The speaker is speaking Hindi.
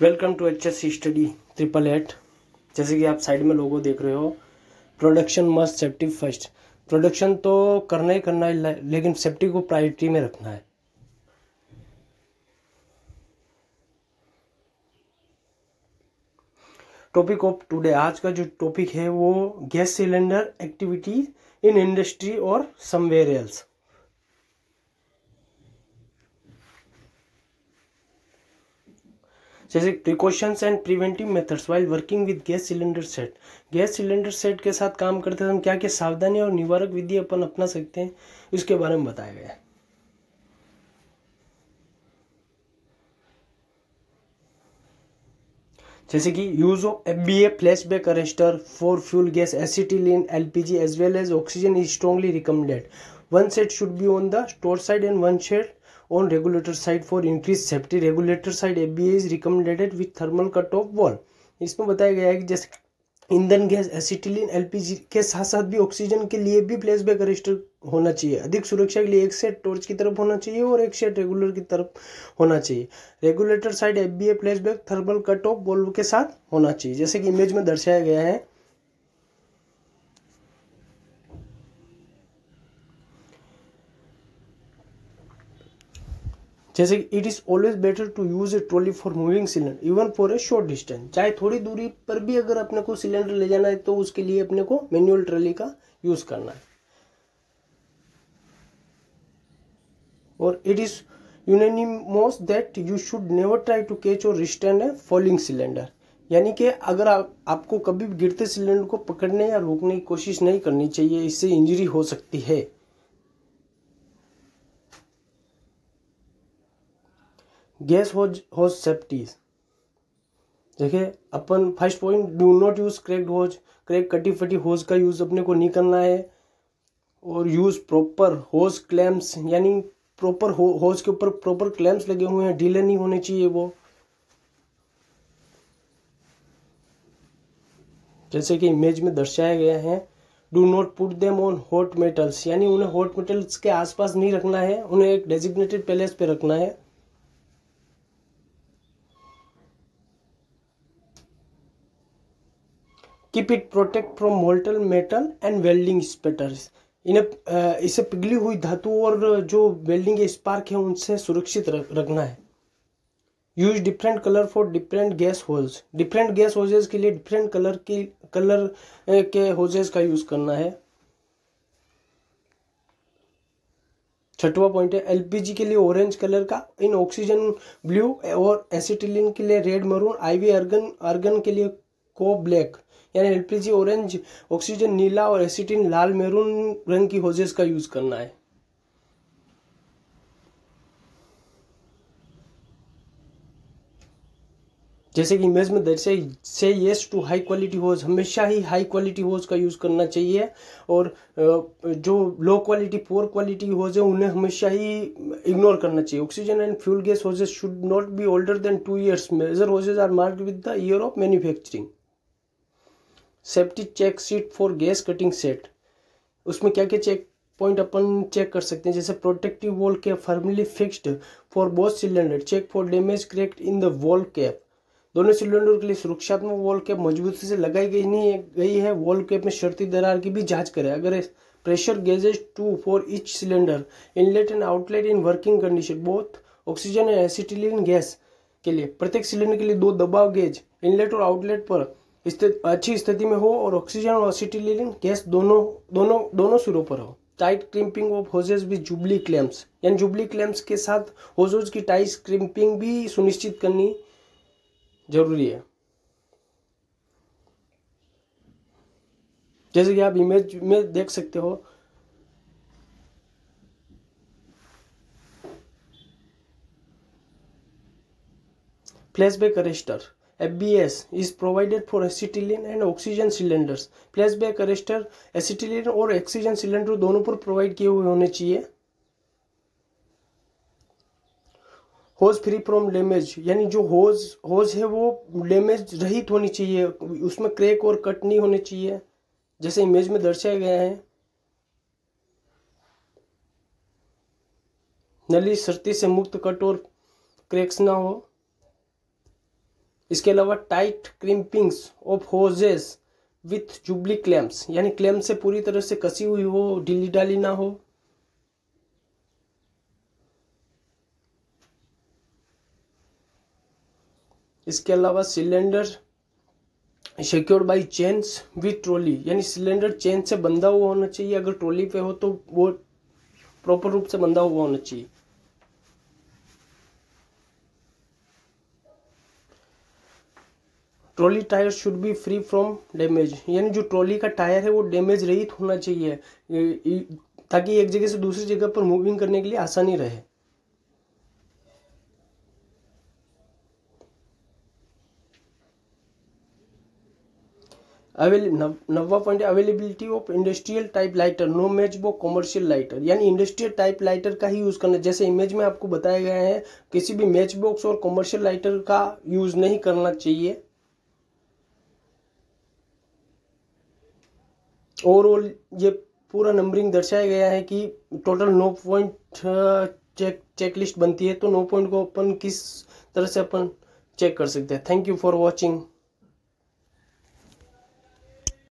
welcome to H S study triple eight जैसे कि आप साइड में लोगों देख रहे हो production must safety first production तो करना ही करना है लेकिन सेफ्टी को प्रायोरिटी में रखना है टॉपिक ऑफ टुडे आज का जो टॉपिक है वो gas cylinder activity in industry और समवेयर एल्स जैसे precautions and preventive methods while working with gas cylinder set gas cylinder set के साथ काम करते हम क्या क्या सावधानी और निवारक विधि अपन अपना सकते हैं इसके बारे में बताया गया है जैसे कि use of F B A flash back arrester for fuel gas acetylene L P G as well as oxygen is strongly recommended one set should be on the store side and one set on regulator side for increased safety regulator side ABA is recommended with thermal cut off valve इसमें बताया गया है कि जैसे ईंधन गैस एसिटिलीन एलपीजी के साथ साथ भी ऑक्सीजन के लिए भी फ्लैशबैक रजिस्टर होना चाहिए अधिक सुरक्षा के लिए एक सेट टॉर्च की तरफ होना चाहिए और एक सेट रेगुलर की तरफ होना चाहिए regulator side F B back thermal cut off bulb के साथ होना चाहिए जैसे कि इमेज में दर्शाया गया है जैसे it is always better to use a trolley for moving cylinder even for a short distance चाहे थोड़ी दूरी पर भी अगर अपने को सिलेंडर ले जाना है तो उसके लिए अपने को मैनुअल ट्रॉली का यूज़ करना है और it is unanimous that you should never try to catch or withstand A falling cylinder यानी कि अगर आप, आपको कभी गिरते सिलेंडर को पकड़ने या रोकने की कोशिश नहीं करनी चाहिए इससे इंजरी हो सकती है गैस होज होज सेफ्टीज देखिए अपन first point do not use crack hose crack कटी फटी होज का यूज़ अपने को नहीं करना है और यूज़ प्रॉपर होज क्लैम्स यानी प्रॉपर होज के ऊपर प्रॉपर क्लैम्स लगे हुए हैं ढीले नहीं होने चाहिए वो जैसे कि इमेज में दर्शाया गया है do not put them on hot metals यानी उन्हें हॉट मेटल्स के आसपास नहीं रखना है उन्हें एक डेजिग्नेटेड प्लेस पे रखना है keep it protect from molten metal and welding spatters इन्हें इसे पिघली हुई धातु और जो वेल्डिंग स्पार्क है उनसे सुरक्षित रखना है use different colour for different gas hoses different gas hoses के लिए डिफरेंट कलर की कलर के होजेस का यूज करना है छठवा पॉइंट है एलपीजी के लिए ऑरेंज कलर का इन ऑक्सीजन ब्लू और एसिटिलिन के लिए रेड मरून आईवी अर्गन अर्गन के लिए को ब्लैक यानी एलपीजी ऑरेंज ऑक्सीजन नीला और एसिटिन लाल मेहरून रंग की होजेस का यूज करना है जैसे कि इमेज में दर्शे से येस टू हाई क्वालिटी होज हमेशा ही हाई क्वालिटी होज का यूज़ करना चाहिए और जो low quality poor quality hose है उन्हें हमेशा ही इग्नोर करना चाहिए oxygen and fuel gas hoses should not be older than two years major hoses are marked with the year of manufacturing safety check sheet for gas cutting set उसमें क्या क्या चेक पॉइंट अपन चेक कर सकते हैं जैसे protective valve cap firmly fixed for both cylinder check for damage cracked in the valve cap दोनों सिलेंडर के लिए सुरक्षात्मक वॉल कैप मजबूती से लगाई गई नहीं गई है वॉल कैप में शर्ती दरार की भी जांच करें अगर pressure gauges two for each cylinder inlet and outlet in working condition both oxygen and acetylene gas के लिए प्रत्येक सिलेंडर के लिए दो दबाव गेज इनलेट और आउटलेट पर अच्छी स्थिति में हो और ऑक्सीजन और एसिटिलीन गैस दोनों दोनों दोनों सिरों पर हो tight crimping of hoses with jubilee clamps यानी जुबली क्लेम्स के साथ होजोज की टाइट क्रिम्पिंग भी सुनिश्चित करनी जरूरी है जैसे कि आप इमेज में देख सकते हो flashback arrester FBS is provided for acetylene and oxygen cylinders flashback arrester acetylene और ऑक्सीजन सिलेंडर दोनों पर प्रोवाइड किए हुए होने चाहिए होज फ्री फ्रॉम डैमेज यानी जो होज होज है वो डैमेज रहित होनी चाहिए उसमें क्रैक और कट नहीं होने चाहिए जैसे इमेज में दर्शाया गया है नली सर्ती से मुक्त कट और क्रैक्स ना हो इसके अलावा tight crimpings of hoses with jubilee clamps यानी क्लेम से पूरी तरह से कसी हुई हो ढीली डाली ना हो इसके अलावा cylinder secure by chains with trolley यानी सिलेंडर चेन से बंधा हुआ होना चाहिए अगर ट्रॉली पे हो तो वो प्रॉपर रूप से बंधा हुआ होना चाहिए trolley tyre should be free from damage यानी जो ट्रॉली का टायर है वो डैमेज रहित होना चाहिए ताकि एक जगह से दूसरी जगह पर मूविंग करने के लिए आसानी रहे नवा point availability of industrial type lighter no match वो कॉमर्शियल लाइटर यानी इंडस्ट्रियल टाइप लाइटर का ही यूज़ करना जैसे इमेज में आपको बताया गया है किसी भी मैच बॉक्स और कॉमर्शियल लाइटर का यूज़ नहीं करना चाहिए ओवरऑल ये पूरा नंबरिंग दर्शाया गया है कि टोटल नौ पॉइंट चेक चेक लिस्ट बनती है तो नौ पॉइंट को अपन किस तरह से अपन चेक कर सकते हैं थैंक यू फॉर वॉचिंग